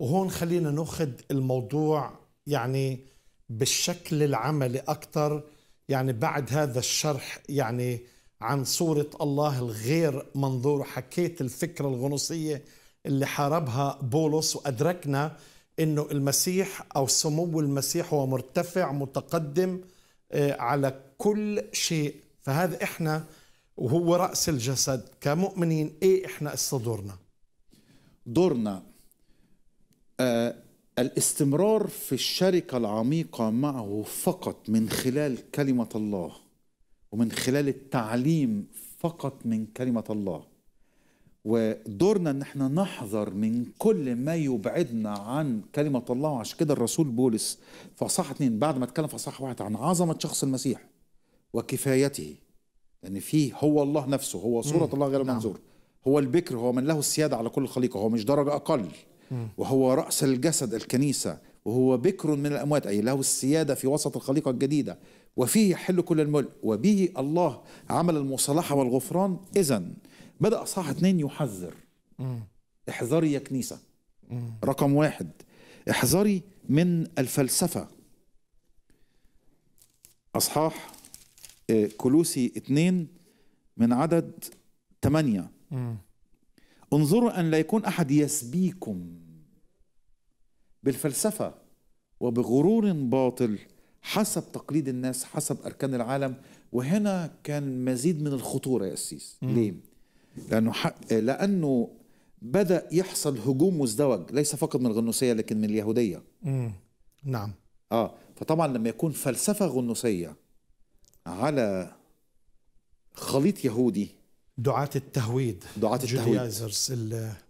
وهون خلينا ناخذ الموضوع يعني بالشكل العملي اكثر يعني بعد هذا الشرح يعني عن صورة الله الغير منظور حكيت الفكرة الغنوصية اللي حاربها بولس وأدركنا أنه المسيح أو سمو المسيح هو مرتفع متقدم آه، على كل شيء فهذا إحنا وهو رأس الجسد كمؤمنين إيه إحنا استدورنا دورنا آه، الاستمرار في الشركة العميقة معه فقط من خلال كلمة الله ومن خلال التعليم فقط من كلمة الله ودورنا ان احنا نحذر من كل ما يبعدنا عن كلمة الله وعشان كده الرسول بولس في اصحاح اتنين بعد ما اتكلم في اصحاح واحد عن عظمة شخص المسيح وكفايته لان يعني فيه هو الله نفسه هو صورة الله غير المنظور نعم. هو البكر هو من له السيادة على كل الخليقة هو مش درجة أقل وهو رأس الجسد الكنيسة وهو بكر من الأموات أي له السيادة في وسط الخليقة الجديدة وفيه يحل كل الملك وبه الله عمل المصالحة والغفران إذا بدأ صح اثنين يحذر احذري يا كنيسة رقم واحد احذري من الفلسفة أصحاح آه، كلوسي اثنين من عدد ثمانية انظروا أن لا يكون أحد يسبيكم بالفلسفة وبغرور باطل حسب تقليد الناس حسب أركان العالم وهنا كان مزيد من الخطورة يا أسيس ليه؟ لأنه, لأنه بدأ يحصل هجوم مزدوج ليس فقط من الغنوسية لكن من اليهودية مم. نعم آه فطبعا لما يكون فلسفة غنوسية على خليط يهودي دعاة التهويد دعاة التهويد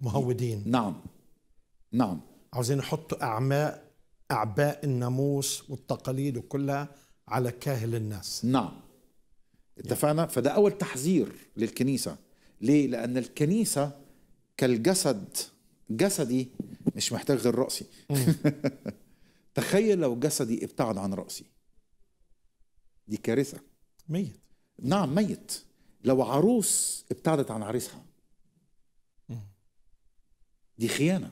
المهودين نعم نعم عاوزين يحطوا أعماء أعباء الناموس والتقاليد وكلها على كاهل الناس نعم اتفقنا يعني. فده أول تحذير للكنيسة ليه؟ لأن الكنيسة كالجسد جسدي مش محتاج غير رأسي تخيل لو جسدي ابتعد عن رأسي دي كارثة ميت نعم ميت لو عروس ابتعدت عن عريسها دي خيانة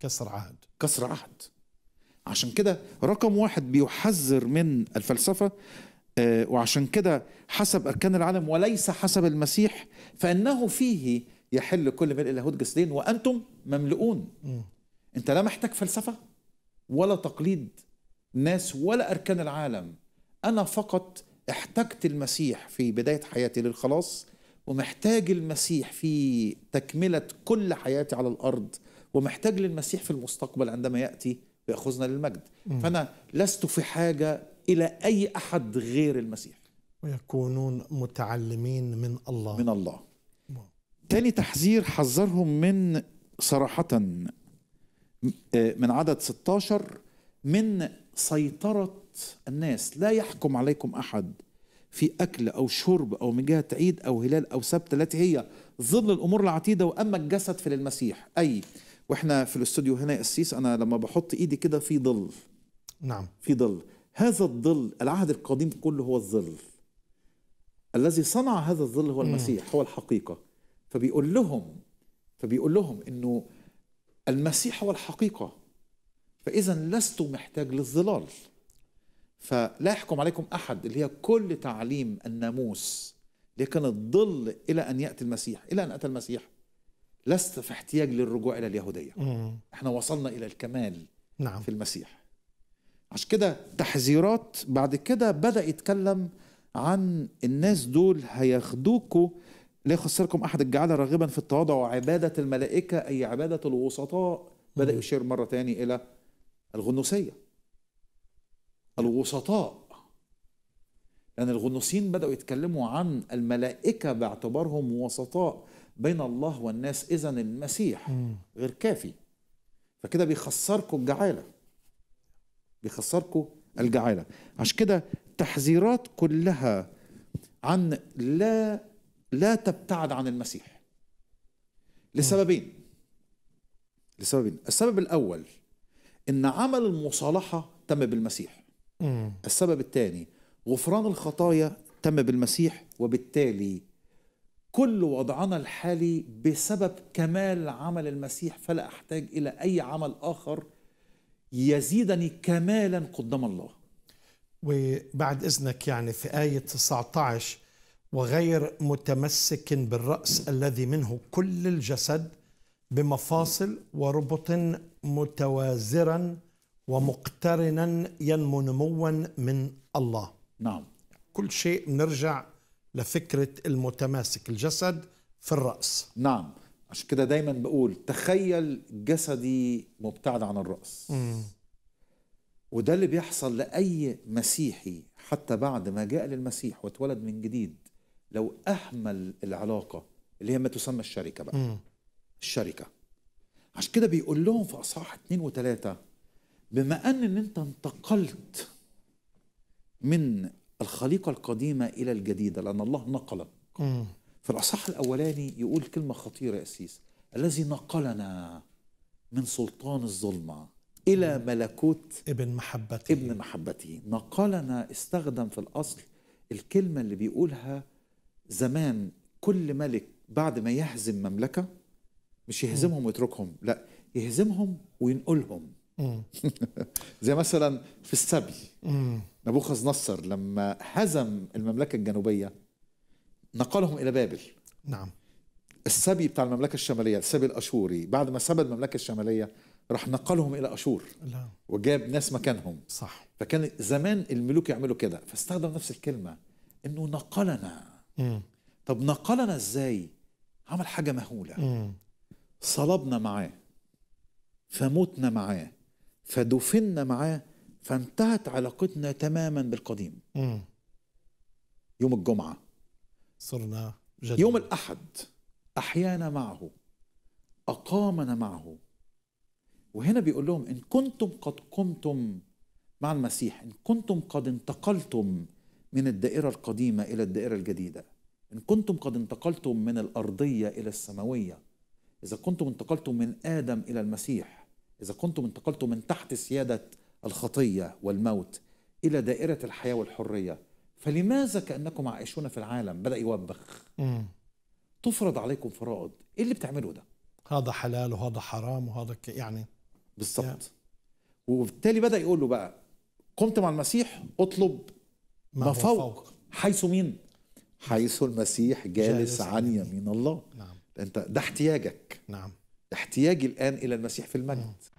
كسر عهد كسر عهد عشان كده رقم واحد بيحذر من الفلسفة آه، وعشان كده حسب أركان العالم وليس حسب المسيح فإنه فيه يحل كل ملء اليهود جسدين وأنتم مملؤون أنت لا محتاج فلسفة ولا تقليد ناس ولا أركان العالم أنا فقط احتجت المسيح في بداية حياتي للخلاص ومحتاج المسيح في تكملة كل حياتي على الأرض ومحتاج للمسيح في المستقبل عندما يأتي ويأخذنا للمجد م. فأنا لست في حاجة إلى أي أحد غير المسيح ويكونون متعلمين من الله من الله تاني تحذير حذرهم من صراحة آه، من عدد 16 من سيطرة الناس لا يحكم عليكم أحد في أكل أو شرب أو من جهة عيد أو هلال أو سبت التي هي ظل الأمور العتيدة وأما الجسد فللمسيح أي وإحنا في الاستوديو هنا يا أسيس أنا لما بحط إيدي كده في ظل نعم في ظل هذا الظل العهد القديم كله هو الظل الذي صنع هذا الظل هو المسيح هو الحقيقة فبيقول لهم فبيقول لهم إنه المسيح هو الحقيقة فإذا لست محتاج للظلال فلا يحكم عليكم أحد اللي هي كل تعليم الناموس اللي كانت ظل إلى أن يأتي المسيح إلى أن أتى المسيح لست في احتياج للرجوع إلى اليهودية مم. احنا وصلنا إلى الكمال نعم. في المسيح عشان كده تحذيرات بعد كده بدأ يتكلم عن الناس دول هياخدوكوا لا يخسركم أحد الجعاله راغبا في التواضع وعبادة الملائكة أي عبادة الوسطاء بدأ يشير مرة تاني إلى الغنوسية الوسطاء لأن يعني الغنوصين بدأوا يتكلموا عن الملائكة باعتبارهم وسطاء بين الله والناس إذا المسيح غير كافي فكده بيخسركم الجعالة بيخسركم الجعالة عشان كده تحذيرات كلها عن لا لا تبتعد عن المسيح لسببين لسببين السبب الأول إن عمل المصالحة تم بالمسيح مم. السبب الثاني غفران الخطايا تم بالمسيح وبالتالي كل وضعنا الحالي بسبب كمال عمل المسيح فلا احتاج الى اي عمل اخر يزيدني كمالا قدام الله وبعد اذنك يعني في ايه 19 وغير متمسك بالراس الذي منه كل الجسد بمفاصل وربط متوازرا ومقترنا ينمو نموا من الله نعم كل شيء نرجع لفكرة المتماسك الجسد في الرأس نعم عشان كده دايما بقول تخيل جسدي مبتعد عن الرأس مم. وده اللي بيحصل لأي مسيحي حتى بعد ما جاء للمسيح واتولد من جديد لو أهمل العلاقة اللي هي ما تسمى الشركة بقى مم. الشركة عشان كده بيقول لهم في أصحاح و 3 بما ان ان انت انتقلت من الخليقه القديمه الى الجديده لان الله نقلك في الاصح الاولاني يقول كلمه خطيره يا اسيس الذي نقلنا من سلطان الظلمه الى ملكوت ابن محبته ابن محبته نقلنا استخدم في الاصل الكلمه اللي بيقولها زمان كل ملك بعد ما يهزم مملكه مش يهزمهم ويتركهم لا يهزمهم وينقلهم زي مثلا في السبي نبوخذ نصر لما هزم المملكة الجنوبية نقلهم إلى بابل نعم السبي بتاع المملكة الشمالية السبي الأشوري بعد ما سبى المملكة الشمالية راح نقلهم إلى أشور لا. وجاب ناس مكانهم صح فكان زمان الملوك يعملوا كده فاستخدم نفس الكلمة إنه نقلنا مم. طب نقلنا إزاي عمل حاجة مهولة مم. صلبنا معاه فموتنا معاه فدفنا معاه فانتهت علاقتنا تماما بالقديم مم. يوم الجمعة صرنا جديد. يوم الأحد أحيانا معه أقامنا معه وهنا بيقول لهم إن كنتم قد قمتم مع المسيح إن كنتم قد انتقلتم من الدائرة القديمة إلى الدائرة الجديدة إن كنتم قد انتقلتم من الأرضية إلى السماوية إذا كنتم انتقلتم من آدم إلى المسيح إذا كنتم انتقلتم من تحت سيادة الخطية والموت إلى دائرة الحياة والحرية فلماذا كأنكم عايشون في العالم بدأ يوبخ تفرض عليكم فرائض إيه اللي بتعملوا ده هذا حلال وهذا حرام وهذا ك... يعني بالضبط يعني. وبالتالي بدأ يقول له بقى قمت مع المسيح اطلب ما, ما فوق. فوق حيث مين حيث المسيح جالس, جالس عن يمين الله نعم. انت ده احتياجك نعم احتياجي الآن إلى المسيح في المجد